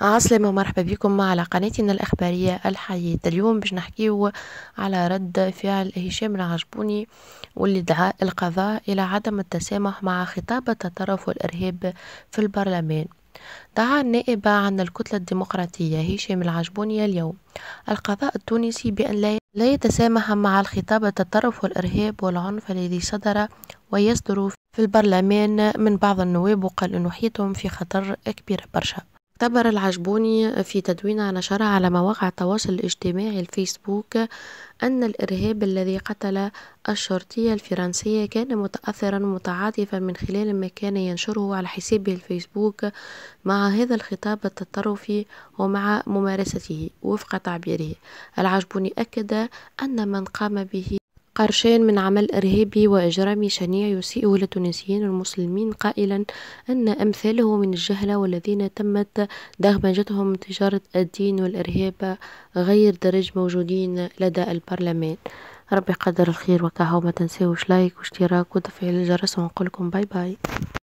عسلامة ومرحبا بكم على قناتنا الإخبارية الحياة اليوم باش نحكيو على رد فعل هشام العجبوني واللي دعا القضاء إلى عدم التسامح مع خطابة الطرف والإرهاب في البرلمان دعا النائب عن الكتلة الديمقراطية هشام العجبوني اليوم القضاء التونسي بأن لا لا يتسامح مع الخطابة التطرف والإرهاب والعنف الذي صدر ويصدر في البرلمان من بعض النواب وقال أن حياتهم في خطر كبير برشا اعتبر العجبوني في تدوينة نشره على مواقع التواصل الاجتماعي الفيسبوك أن الإرهاب الذي قتل الشرطية الفرنسية كان متأثرا متعاطفا من خلال ما كان ينشره على حسابه الفيسبوك مع هذا الخطاب التطرفي ومع ممارسته وفق تعبيره العجبوني أكد أن من قام به قرشين من عمل إرهابي وإجرامي شنيع يسيء للتونسيين المسلمين قائلا أن أمثاله من الجهلة والذين تمت دغمجتهم تجارة الدين والإرهاب غير درج موجودين لدى البرلمان ربي قدر الخير وكهو ما تنساوش لايك واشتراك وتفعيل الجرس ونقولكم باي باي